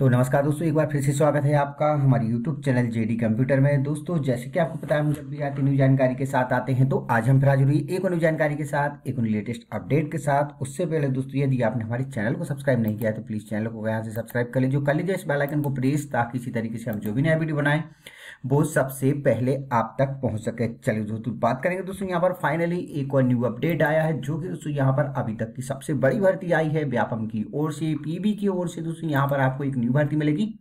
तो नमस्कार दोस्तों एक बार फिर से स्वागत है आपका हमारे YouTube चैनल डी कंप्यूटर में दोस्तों जैसे कि आपको पता है हम जब भी आती न्यू जानकारी के साथ आते हैं तो आज हम फिर आज हुई एक न्यू जानकारी के साथ एक लेटेस्ट अपडेट के साथ उससे पहले दोस्तों यदि आपने हमारे चैनल को सब्सक्राइब नहीं किया तो प्लीज़ चैनल को यहाँ से सब्सक्राइब कर लीजिए कर लीजिए इस बेलाइकन को प्रेस ताकि इसी तरीके से हम जो भी नया वीडियो बनाएं वो सबसे पहले आप तक पहुंच सके चलिए दोस्तों बात करेंगे दोस्तों यहाँ पर फाइनली एक और न्यू अपडेट आया है जो कि दोस्तों यहाँ पर अभी तक की सबसे बड़ी भर्ती आई है व्यापम की ओर से पीबी की ओर से दोस्तों यहाँ पर आपको एक न्यू भर्ती मिलेगी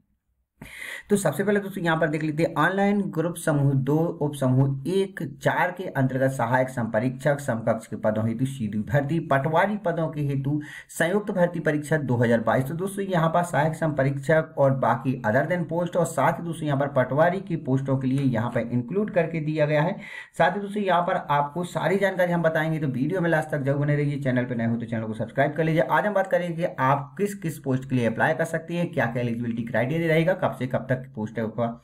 तो सबसे पहले दोस्तों यहाँ पर देख लेते हैं ऑनलाइन ग्रुप समूह दो उप समूह एक चार के अंतर्गत सहायक संपरीक्षक समकक्ष के पदों हेतु सीधी भर्ती पटवारी पदों के हेतु संयुक्त भर्ती परीक्षा 2022 तो दोस्तों यहाँ पर सहायक संपरीक्षक और बाकी अदर देन पोस्ट और साथ ही दोस्तों यहाँ पर पटवारी की पोस्टों के लिए यहाँ पर इंक्लूड करके दिया गया है साथ ही दोस्तों यहाँ पर आपको सारी जानकारी हम बताएंगे तो वीडियो में लास्ट तक जरूर बने रहिए चैनल पर नए हो तो चैनल को सब्सक्राइब कर लीजिए आज हम बात करेंगे कि आप किस किस पोस्ट के लिए अप्लाई कर सकते हैं क्या क्या एलिजिबिलिटी क्राइटेरिया रहेगा कब से कब तक तक पोस्ट है उसका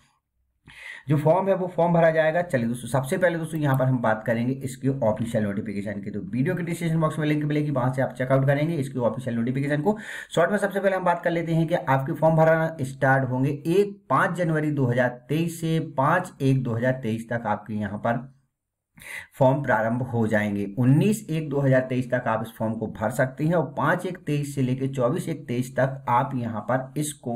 जो फॉर्म है वो फॉर्म भरा जाएगा चलिए दोस्तों सबसे पहले दोस्तों यहाँ पर हम बात करेंगे इसके ऑफिशियल नोटिफिकेशन की तो वीडियो के डिस्क्रिप्शन बॉक्स में लिंक मिलेगी वहां से आप चेकआउट करेंगे इसके ऑफिशियल नोटिफिकेशन को शॉर्ट में सबसे पहले हम बात कर लेते हैं कि आपके फॉर्म भराना स्टार्ट होंगे एक पांच जनवरी दो से पांच एक दो तक आपके यहाँ पर फॉर्म प्रारंभ हो जाएंगे 19 एक 2023 तक आप इस फॉर्म को भर सकते हैं और 5 एक 23 से लेकर 24 एक 23 तक आप यहां पर इसको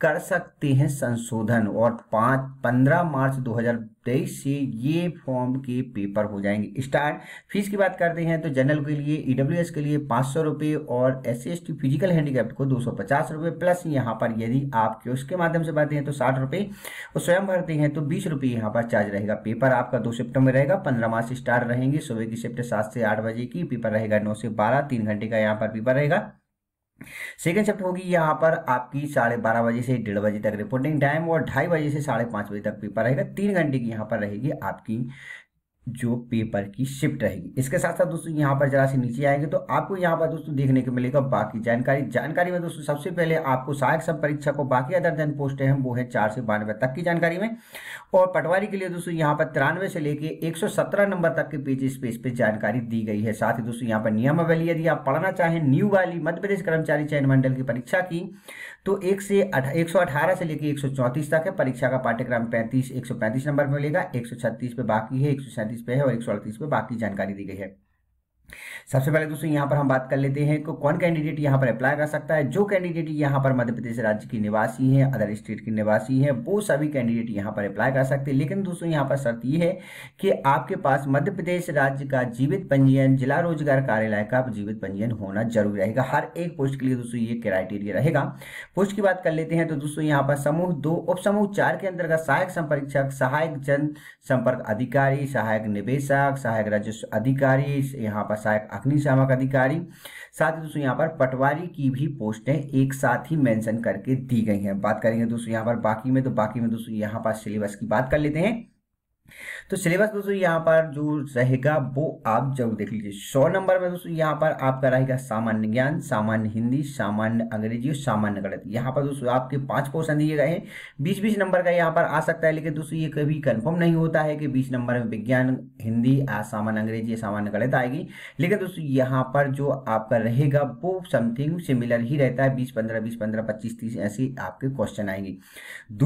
कर सकते हैं संशोधन और पाँच पंद्रह मार्च 2023 से ये फॉर्म के पेपर हो जाएंगे स्टार्ट फीस की बात करते हैं तो जनरल के लिए ईडब्ल्यू e के लिए पाँच सौ रुपये और एस सी फिजिकल हैंडीकैप्ट को दो सौ पचास रुपये प्लस यहाँ पर यदि आप उसके माध्यम से भरते हैं तो साठ रुपये और स्वयं भरते हैं तो बीस रुपये यहाँ पर चार्ज रहेगा पेपर आपका दो शिफ्ट में रहेगा पंद्रह मार्च स्टार्ट रहेंगे सुबह की शिफ्ट सात से आठ बजे की पेपर रहेगा नौ से बारह तीन घंटे का यहाँ पर पेपर रहेगा सेकेंड शिफ्ट होगी यहाँ पर आपकी साढ़े बारह बजे से डेढ़ बजे तक रिपोर्टिंग टाइम और ढाई बजे से साढ़े पाँच बजे तक पेपर रहेगा तीन घंटे की यहाँ पर रहेगी आपकी जो पेपर की शिफ्ट रहेगी इसके साथ साथ दोस्तों यहाँ पर जरा से नीचे आएंगे तो आपको यहाँ पर दोस्तों देखने को मिलेगा बाकी जानकारी जानकारी में दोस्तों सबसे पहले आपको सहायक सब परीक्षा को बाकी अदर जन पोस्ट है वो है चार से बानवे तक की जानकारी में और पटवारी के लिए दोस्तों यहाँ पर तिरानवे से लेकर एक नंबर तक के पेज स्पेस पे जानकारी दी गई है साथ ही दोस्तों यहाँ पर नियमावली यदि आप पढ़ना चाहें न्यू वाली मध्य प्रदेश कर्मचारी चयन मंडल की परीक्षा की तो एक से एक सौ अठारह से लेकर एक सौ चौंतीस तक है परीक्षा का पाठ्यक्रम पैंतीस एक सौ पैंतीस नंबर में मिलेगा एक सौ छत्तीस पे बाकी है एक सौ सैंतीस पे है और एक सौ अड़तीस पे बाकी जानकारी दी गई है सबसे पहले दोस्तों यहाँ पर हम बात कर लेते हैं कि कौन कैंडिडेट यहाँ पर अप्लाई कर सकता है जो कैंडिडेट यहाँ पर मध्य प्रदेश राज्य की निवासी है अदर स्टेट की निवासी है वो सभी कैंडिडेट यहाँ पर अप्लाई कर सकते हैं लेकिन दोस्तों यहाँ पर शर्त ये है कि आपके पास मध्य प्रदेश राज्य का जीवित पंजीयन जिला रोजगार कार्यालय का जीवित पंजीयन होना जरूरी रहेगा हर एक पोस्ट के लिए दोस्तों ये क्राइटेरिया रहेगा पोस्ट की बात कर लेते हैं तो दोस्तों यहाँ पर समूह दो उप समूह चार के अंतर्गत सहायक संपरीक्षक सहायक जन संपर्क अधिकारी सहायक निवेशक सहायक राजस्व अधिकारी यहाँ पर सहायक अग्निशामक अधिकारी साथ ही दोस्तों यहाँ पर पटवारी की भी पोस्टें एक साथ ही मेंशन करके दी गई हैं बात करेंगे दोस्तों यहाँ पर बाकी में तो बाकी में दोस्तों यहाँ पर सिलेबस की बात कर लेते हैं तो सिलेबस दोस्तों यहाँ पर जो रहेगा वो आप जरूर देख लीजिए सौ नंबर में दोस्तों यहाँ पर आपका रहेगा सामान्य ज्ञान सामान्य हिंदी सामान्य अंग्रेजी और सामान्य गणित यहाँ पर दोस्तों आपके पांच क्वेश्चन दिए गए हैं बीस बीस नंबर का यहाँ पर आ सकता है लेकिन दोस्तों ये कभी कंफर्म नहीं होता है कि बीस नंबर में विज्ञान हिंदी सामान्य अंग्रेजी सामान्य गणित आएगी लेकिन दोस्तों यहाँ पर जो आपका रहेगा वो समथिंग सिमिलर ही रहता है बीस पंद्रह बीस पंद्रह पच्चीस तीस ऐसे आपके क्वेश्चन आएंगे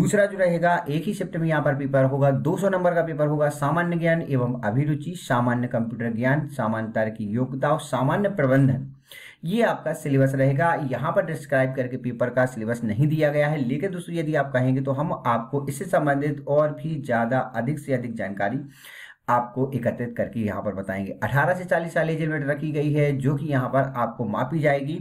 दूसरा जो रहेगा एक ही शिफ्ट में यहाँ पर पेपर होगा दो नंबर का पेपर होगा सामान्य ज्ञान एवं अभिरुचि सामान्य कंप्यूटर ज्ञान सामान्य तर्क योग्यता और सामान्य प्रबंधन ये आपका सिलेबस रहेगा यहाँ पर डिस्क्राइब करके पेपर का सिलेबस नहीं दिया गया है लेकिन दोस्तों यदि आप कहेंगे तो हम आपको इससे संबंधित और भी ज़्यादा अधिक से अधिक जानकारी आपको एकत्रित करके यहाँ पर बताएंगे 18 से 40 साल एज लिमिट रखी गई है जो कि यहाँ पर आपको मापी जाएगी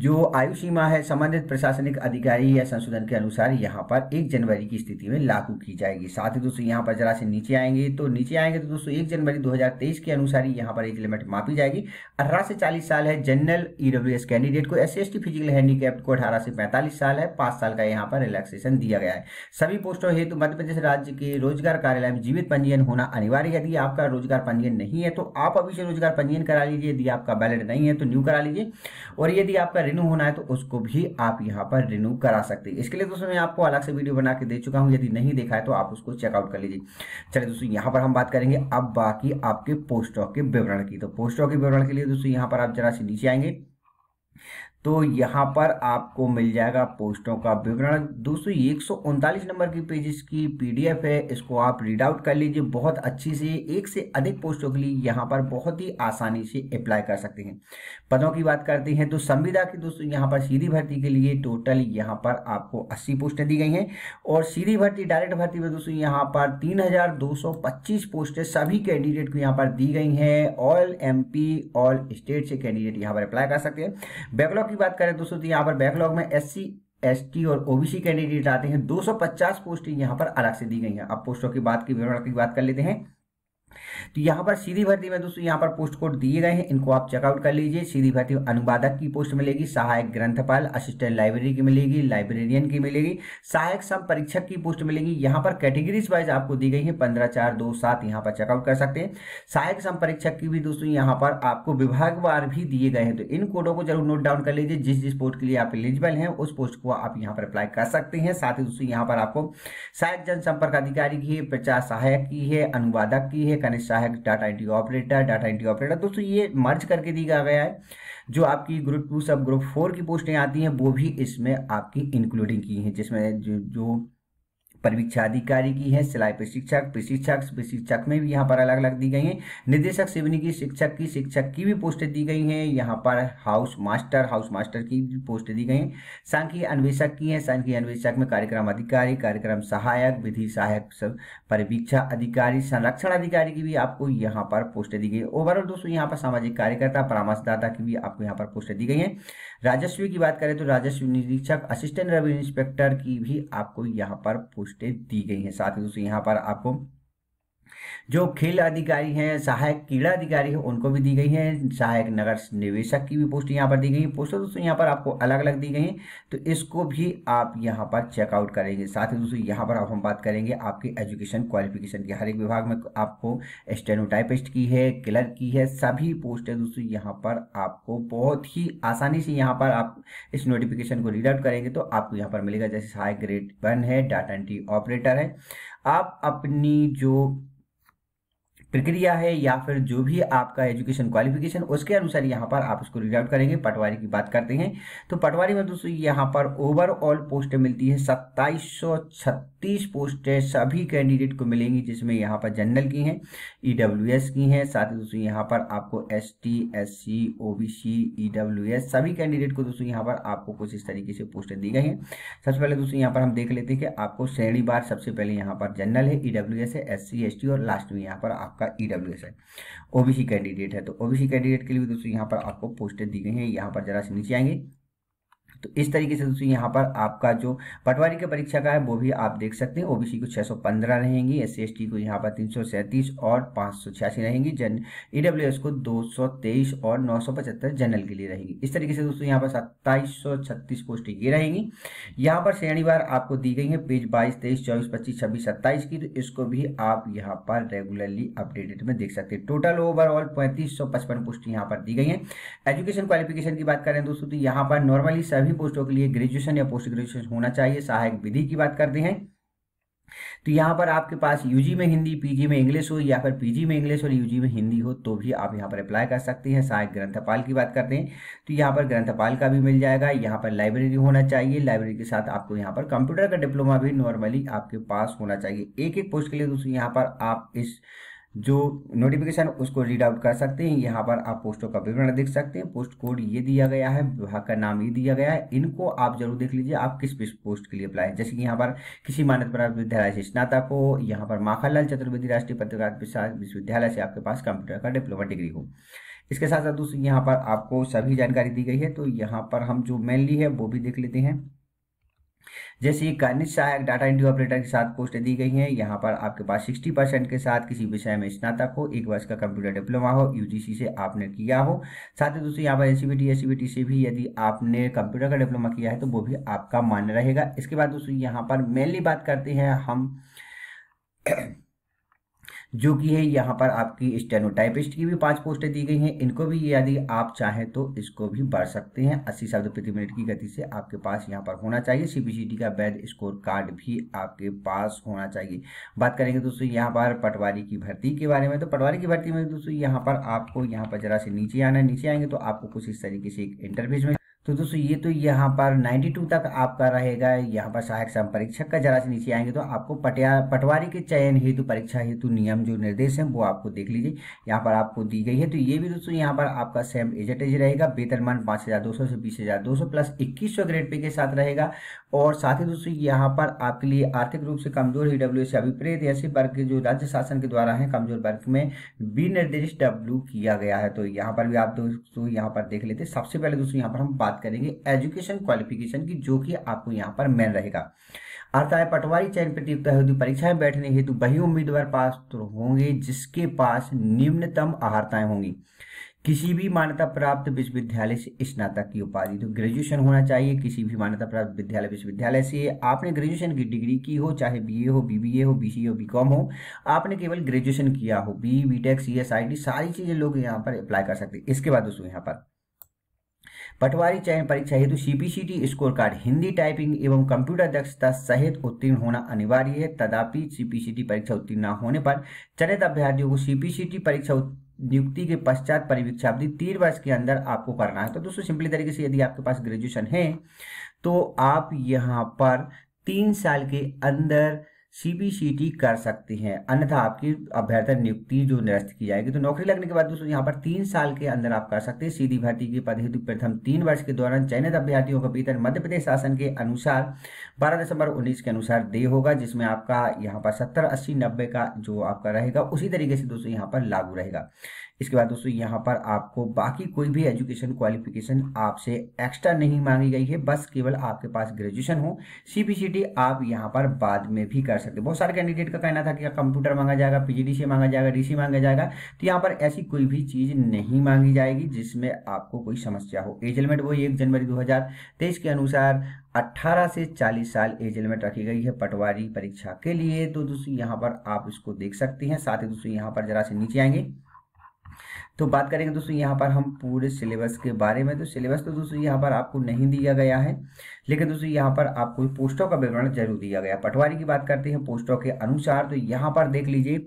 जो आयु सीमा है संबंधित प्रशासनिक अधिकारी या संशोधन के अनुसार यहाँ पर एक जनवरी की स्थिति में लागू की जाएगी साथ ही दोस्तों यहाँ पर जरा से नीचे आएंगे तो नीचे आएंगे तो दोस्तों एक जनवरी 2023 के अनुसार ही यहाँ पर एज लिमिट मापी जाएगी अठारह से चालीस साल है जनरल ईडब्ल्यू e कैंडिडेट को एस सी फिजिकल हैंडीकैप को अठारह से पैंतालीस साल है पांच साल का यहाँ पर रिलैक्सेशन दिया गया है सभी पोस्टों हेतु मध्य प्रदेश राज्य के रोजगार कार्यालय में जीवित पंजीयन होना अनिवार्य है यदि आपका रोजगार पंजीयन नहीं है तो आप अभी से रोजगार पंजीयन करा लीजिए यदि आपका बैलेट नहीं है तो न्यू करा लीजिए और यदि आपका रिन्यू होना है तो उसको भी आप यहाँ पर रिन्यू करा सकते हैं इसके लिए दोस्तों मैं आपको अलग से वीडियो बना के दे चुका हूँ यदि नहीं देखा है तो आप उसको चेकआउट कर लीजिए चलिए दोस्तों यहाँ पर हम बात करेंगे अब बाकी आपके पोस्टॉक के विवरण की तो पोस्टॉक के विवरण के लिए दोस्तों यहाँ पर आप जरा से नीचे आएंगे तो यहाँ पर आपको मिल जाएगा पोस्टों का विवरण दोस्तों सौ एक नंबर की पेजेस की पीडीएफ है इसको आप रीड आउट कर लीजिए बहुत अच्छी से एक से अधिक पोस्टों के लिए यहाँ पर बहुत ही आसानी से अप्लाई कर सकते हैं पदों की बात करते हैं तो संविदा की दोस्तों यहाँ पर सीधी भर्ती के लिए टोटल यहाँ पर आपको अस्सी पोस्टें दी गई हैं और सीधी भर्ती डायरेक्ट भर्ती में दोस्तों यहाँ पर तीन पोस्टें सभी कैंडिडेट को यहाँ पर दी गई हैं ऑल एम ऑल स्टेट से कैंडिडेट यहाँ पर अप्लाई कर सकते हैं बैकलॉग की बात करें दोस्तों तो यहाँ पर बैकलॉग में एस एसटी और ओबीसी कैंडिडेट आते हैं 250 पोस्टें यहाँ पर अलग से दी गई हैं अब पोस्टों की बात की विवरण की बात कर लेते हैं तो यहाँ पर सीधी भर्ती में दोस्तों यहाँ पर पोस्ट कोड दिए गए हैं इनको आप चेकआउट कर लीजिए सीधी भर्ती अनुवादक की पोस्ट मिलेगी सहायक ग्रंथपाल असिस्टेंट लाइब्रेरी की मिलेगी लाइब्रेरियन की मिलेगी सहायक सम परीक्षक की पोस्ट मिलेगी यहाँ पर कैटेगरीज वाइज आपको दी गई है पंद्रह चार दो सात यहाँ पर चेकआउट कर सकते हैं सहायक सम परीक्षक की भी दोस्तों यहाँ पर आपको विभागवार भी दिए गए हैं तो इन कोडों को जरूर नोट डाउन कर लीजिए जिस जिस पोस्ट के लिए आप एलिजिबल हैं उस पोस्ट को आप यहाँ पर अप्लाई कर सकते हैं साथ ही दोस्तों यहाँ पर आपको सहायक जनसंपर्क अधिकारी की है प्रचार सहायक की है अनुवादक की है एक अनिश्चा data entry operator data entry operator दोस्तों ये मर्ज करके दिया गया है जो आपकी ग्रुप टू सब ग्रुप फोर की पोस्टें आती हैं वो भी इसमें आपकी इंक्लूडिंग की हैं जिसमें जो, जो परीक्षा अधिकारी की है सिलाई प्रशिक्षक प्रशिक्षक प्रशिक्षक में भी यहाँ पर अलग अलग दी गई है निदेशक सिवनी की शिक्षक की शिक्षक की भी पोस्ट दी गई है यहाँ पर हाउस मास्टर हाउस मास्टर की भी पोस्ट दी गई है सांख्यिक अन्वेषक की है सांख्यिक अन्वेषक में कार्यक्रम अधिकारी कार्यक्रम सहायक विधि सहायक परीक्षा अधिकारी संरक्षण अधिकारी की भी आपको यहाँ पर पोस्ट दी गई ओवरऑल दोस्तों यहाँ पर सामाजिक कार्यकर्ता परामर्शदाता की भी आपको यहाँ पर पोस्ट दी गई है राजस्व की बात करें तो राजस्व निरीक्षक असिस्टेंट रेवेन्यू इंस्पेक्टर की भी आपको यहाँ पर पोस्टें दी गई हैं साथ ही दोस्तों यहाँ पर आपको जो खेल अधिकारी हैं सहायक क्रीड़ा अधिकारी हैं उनको भी दी गई हैं सहायक नगर निवेशक की भी पोस्ट यहाँ पर दी गई है पोस्ट दोस्तों यहाँ पर आपको अलग अलग दी गई हैं तो इसको भी आप यहाँ पर चेकआउट करेंगे साथ ही दोस्तों यहाँ पर आप हम बात करेंगे आपके एजुकेशन क्वालिफिकेशन की हर एक विभाग में आपको स्टेनोटाइपिस्ट की है क्लर्क की है सभी पोस्टें दोस्तों यहाँ पर आपको बहुत ही आसानी से यहाँ पर आप इस नोटिफिकेशन को रीड आउट करेंगे तो आपको यहाँ पर मिलेगा जैसे सहायक ग्रेड वन है डाटा एंट्री ऑपरेटर है आप अपनी जो प्रक्रिया है या फिर जो भी आपका एजुकेशन क्वालिफिकेशन उसके अनुसार यहाँ पर आप उसको रीड आउट करेंगे पटवारी की बात करते हैं तो पटवारी में दोस्तों यहाँ पर ओवरऑल पोस्ट मिलती है सत्ताईस तीस पोस्टें सभी कैंडिडेट को मिलेंगी जिसमें यहाँ पर जनरल की हैं ई e की हैं साथ ही दोस्तों यहाँ पर आपको S T S C O B C E S सभी कैंडिडेट को दोस्तों यहाँ पर आपको कुछ इस तरीके से पोस्टें दी गई हैं सबसे पहले दोस्तों यहाँ पर हम देख लेते हैं कि आपको श्रेणी बार सबसे पहले यहाँ पर जनरल है ई डब्ल्यू एस है एस सी एस टी और लास्ट में यहाँ पर आपका ई डब्ल्यू एस है ओ कैंडिडेट है तो ओ कैंडिडेट के लिए दोस्तों यहाँ पर आपको पोस्टें दी गई हैं यहाँ पर जरा से नीचे आएंगे तो इस तरीके से दोस्तों यहाँ पर आपका जो पटवारी की परीक्षा का है वो भी आप देख सकते हैं ओबीसी को 615 रहेंगी एस सी को यहाँ पर तीन और पाँच रहेंगी जन ई को 223 और 975 जनरल के लिए रहेगी इस तरीके से दोस्तों यहाँ पर सत्ताईस पोस्ट ये रहेंगी यहाँ पर श्रेणीवार आपको दी गई है पेज बाईस तेईस चौबीस पच्चीस छब्बीस सत्ताईस की तो इसको भी आप यहाँ पर रेगुलरली अपडेटेड में देख सकते हैं टोटल ओवरऑल पैंतीस सौ पचपन पोस्ट यहाँ पर दी गई है एजुकेशन क्वालिफिकेशन की बात करें दोस्तों तो यहाँ पर नॉर्मली सभी सभी पोस्टों के लिए ग्रेजुएशन या पोस्ट ग्रेजुएशन होना चाहिए सहायक विधि की बात करते हैं तो यहाँ पर आपके पास यूजी में हिंदी पीजी में इंग्लिश हो या फिर पीजी में इंग्लिश और यूजी में हिंदी हो तो भी आप यहाँ पर अप्लाई कर सकते हैं सहायक ग्रंथपाल की बात करते हैं तो यहाँ पर ग्रंथपाल का भी मिल जाएगा यहाँ पर लाइब्रेरी होना चाहिए लाइब्रेरी के साथ आपको यहाँ पर कंप्यूटर का डिप्लोमा भी नॉर्मली आपके पास होना चाहिए एक एक पोस्ट के लिए दोस्तों यहाँ पर आप इस जो नोटिफिकेशन उसको रीड आउट कर सकते हैं यहाँ पर आप पोस्टों का विवरण देख सकते हैं पोस्ट कोड ये दिया गया है विभाग का नाम ये दिया गया है इनको आप जरूर देख लीजिए आप किस पोस्ट के लिए अप्लाई जैसे कि यहाँ पर किसी मान्य प्राप्त विद्यालय से स्नातक हो यहाँ पर माखनलाल चतुर्वेदी राष्ट्रीय पत्रकार विश्वविद्यालय से आपके पास कंप्यूटर का डिप्लोमा डिग्री हो इसके साथ साथ दोस्तों यहाँ पर आपको सभी जानकारी दी गई है तो यहाँ पर हम जो मेनली है वो भी देख लेते हैं जैसे एक गणित सहायक डाटा एंट्री ऑपरेटर के साथ पोस्ट दी गई है यहाँ पर आपके पास 60 परसेंट के साथ किसी विषय में स्नातक हो एक वर्ष का कंप्यूटर डिप्लोमा हो यूजीसी से आपने किया हो साथ ही दोस्तों यहाँ पर एसीबीटी एस e e से भी यदि आपने कंप्यूटर का डिप्लोमा किया है तो वो भी आपका मान्य रहेगा इसके बाद दोस्तों यहाँ पर मेनली बात करते हैं हम जो कि है यहाँ पर आपकी स्टेनोटाइपिस्ट की भी पांच पोस्टें दी गई हैं इनको भी यदि आप चाहें तो इसको भी बढ़ सकते हैं अस्सी शब्द प्रति मिनट की गति से आपके पास यहाँ पर होना चाहिए सी का वैध स्कोर कार्ड भी आपके पास होना चाहिए बात करेंगे दोस्तों यहाँ पर पटवारी की भर्ती के बारे में तो पटवारी की भर्ती में दोस्तों यहाँ पर आपको यहाँ पर जरा से नीचे आना नीचे आएंगे तो आपको कुछ इस तरीके से एक इंटरव्यूज में तो दोस्तों ये तो यहाँ पर 92 तक आपका रहेगा यहाँ पर सहायक परीक्षक का जरा से नीचे आएंगे तो आपको पटिया पटवारी के चयन हेतु परीक्षा हेतु नियम जो निर्देश हैं वो आपको देख लीजिए यहाँ पर आपको दी गई है तो ये भी दोस्तों यहाँ पर आपका सेम एजेट रहेगा वेतनमान पाँच हज़ार दो सौ से बीस हज़ार दो सौ प्लस इक्कीस सौ ग्रेड पे के साथ रहेगा और साथ ही दोस्तों यहाँ पर आपके लिए आर्थिक रूप से कमजोर ही e डब्ल्यू से अभिप्रेत ऐसे वर्ग जो राज्य शासन के द्वारा है कमजोर वर्ग में विनिर्देश डब्ल्यू किया गया है तो यहाँ पर भी आप दोस्तों यहाँ पर देख लेते सबसे पहले दोस्तों यहाँ पर हम बात करेंगे एजुकेशन क्वालिफिकेशन की जो कि आपको यहाँ पर मेन रहेगा अर्थात पटवारी चयन प्रतियोगिता हेतु परीक्षाएं बैठने हेतु वही उम्मीदवार पास होंगे जिसके पास निम्नतम आहारताएं होंगी किसी भी मान्यता प्राप्त विश्वविद्यालय से स्नातक की उपाधि तो ग्रेजुएशन होना चाहिए किसी भी मान्यता प्राप्त विद्यालय विश्वविद्यालय से आपने ग्रेजुएशन की डिग्री की हो चाहे बीए हो बीबीए हो बीसीए हो बीकॉम हो आपने केवल ग्रेजुएशन किया हो बी बीटेक सीएसआईटी सारी चीज़ें लोग यहाँ पर अप्लाई कर सकते हैं इसके बाद दोस्तों यहाँ पर पटवारी चयन परीक्षा हेतु CPCT score card Hindi typing एवं कंप्यूटर दक्षता सहित उत्तीर्ण होना अनिवार्य है तदापि सीपीसीटी परीक्षा उत्तीर्ण न होने पर चयनित अभ्यर्थियों को सीपीसीटी परीक्षा नियुक्ति के पश्चात परिवीक्षा अवधि तीन वर्ष के अंदर आपको करना है तो दोस्तों सिंपली तरीके से यदि आपके पास ग्रेजुएशन है तो आप यहाँ पर तीन साल के अंदर सीबीसीटी कर सकते हैं अन्यथा आपकी अभ्यर्थन नियुक्ति जो निरस्त की जाएगी तो नौकरी लगने के बाद दोस्तों यहाँ पर तीन साल के अंदर आप कर सकते हैं सीधी भर्ती की पद हेतु प्रथम तीन वर्ष के दौरान चयनित अभ्यर्थियों का वेतन मध्य प्रदेश शासन के अनुसार बारह दिसंबर उन्नीस के अनुसार दे होगा जिसमें आपका यहाँ पर सत्तर अस्सी नब्बे का जो आपका रहेगा उसी तरीके से दोस्तों यहाँ पर लागू रहेगा इसके बाद दोस्तों यहाँ पर आपको बाकी कोई भी एजुकेशन क्वालिफिकेशन आपसे एक्स्ट्रा नहीं मांगी गई है बस केवल आपके पास ग्रेजुएशन हो सी आप यहाँ पर बाद में भी कर सकते बहुत सारे कैंडिडेट का कहना था कि कंप्यूटर मांगा जाएगा पीजीडीसी मांगा जाएगा डीसी मांगा जाएगा तो यहाँ पर ऐसी कोई भी चीज़ नहीं मांगी जाएगी जिसमें आपको कोई समस्या हो एज हेलमेट वो एक जनवरी दो के अनुसार 18 से 40 साल एज हेलमेट रखी गई है पटवारी परीक्षा के लिए तो दोस्तों यहाँ पर आप इसको देख सकते हैं साथ ही दोस्तों यहाँ पर जरा से नीचे आएंगे तो बात करेंगे दोस्तों यहाँ पर हम पूरे सिलेबस के बारे में तो सिलेबस तो दोस्तों यहाँ पर आपको नहीं दिया गया है लेकिन दोस्तों यहाँ पर आपको पोस्टों का विवरण जरूर दिया गया पटवारी की बात करते हैं पोस्टों के अनुसार तो यहाँ पर देख लीजिए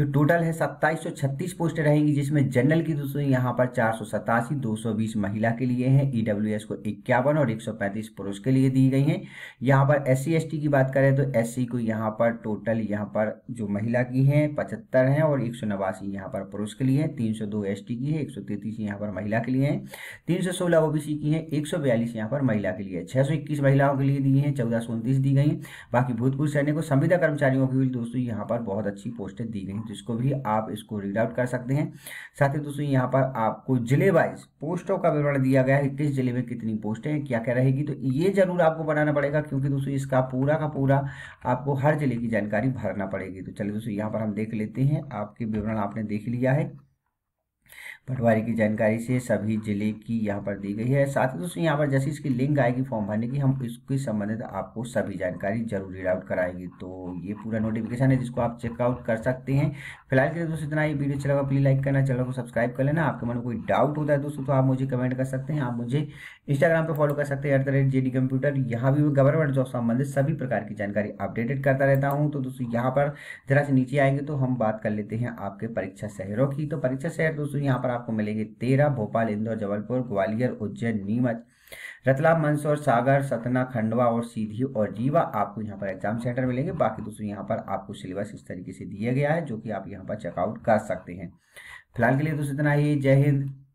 जो टोटल है छत्तीस पोस्ट रहेंगी जिसमें जनरल की दोस्तों यहाँ पर चार सौ सतासी दो सौ बीस महिला के लिए है ईडब्ल्यूएस e को इक्यावन और एक सौ पैंतीस पुरुष के लिए दी गई हैं यहाँ पर एस सी की बात करें तो एस को यहाँ पर टोटल यहाँ पर जो महिला की है पचहत्तर हैं और एक सौ नवासी यहाँ पर पुरुष के लिए है तीन सौ दो एस की है एक सौ तैतीस यहाँ पर महिला के लिए है तीन सौ सोलह ओबीसी की है एक सौ बयालीस यहाँ पर महिला के लिए छः सौ इक्कीस महिलाओं के लिए दी है चौदह सौ उनतीस दी गई बाकी भूतपूर्व सैनिक को संविदा कर्मचारियों की दोस्तों यहाँ पर बहुत अच्छी पोस्टें दी गई तो इसको भी आप इसको रीड आउट कर सकते हैं साथ ही दोस्तों यहाँ पर आपको जिले वाइज पोस्टों का विवरण दिया गया है किस जिले में कितनी पोस्टें हैं क्या क्या रहेगी तो ये जरूर आपको बनाना पड़ेगा क्योंकि दोस्तों इसका पूरा का पूरा आपको हर जिले की जानकारी भरना पड़ेगी तो चलिए दोस्तों यहाँ पर हम देख लेते हैं आपके विवरण आपने देख लिया है पटवारी की जानकारी से सभी जिले की यहाँ पर दी गई है साथ ही दोस्तों यहाँ पर जैसे इसकी लिंक आएगी फॉर्म भरने की हम इसके संबंधित आपको सभी जानकारी जरूर रीड आउट कराएंगे तो ये पूरा नोटिफिकेशन है जिसको आप चेकआउट कर सकते हैं फिलहाल के लिए दोस्तों इतना ही वीडियो अच्छा लगा प्लीज लाइक करना चैनल को सब्सक्राइब कर लेना आपके मन में कोई डाउट होता है दोस्तों तो आप मुझे कमेंट कर सकते हैं आप मुझे इंस्टाग्राम पर फॉलो कर सकते हैं एट द रेट कंप्यूटर यहाँ भी गवर्नमेंट जॉब संबंधित सभी प्रकार की जानकारी अपडेटेड करता रहता हूँ तो दोस्तों यहाँ पर जरा से नीचे आएंगे तो हम बात कर लेते हैं आपके परीक्षा शहरों की तो परीक्षा शहर दोस्तों यहाँ पर आपको मिलेंगे तेरह भोपाल इंदौर जबलपुर ग्वालियर उज्जैन नीमच रतलाम मंदसौर सागर सतना खंडवा और सीधी और रीवा आपको यहाँ पर एग्जाम सेंटर मिलेंगे बाकी दोस्तों यहाँ पर आपको सिलेबस इस तरीके से दिया गया है जो कि आप यहाँ पर चेकआउट कर सकते हैं फिलहाल के लिए दोस्तों इतना ही जय हिंद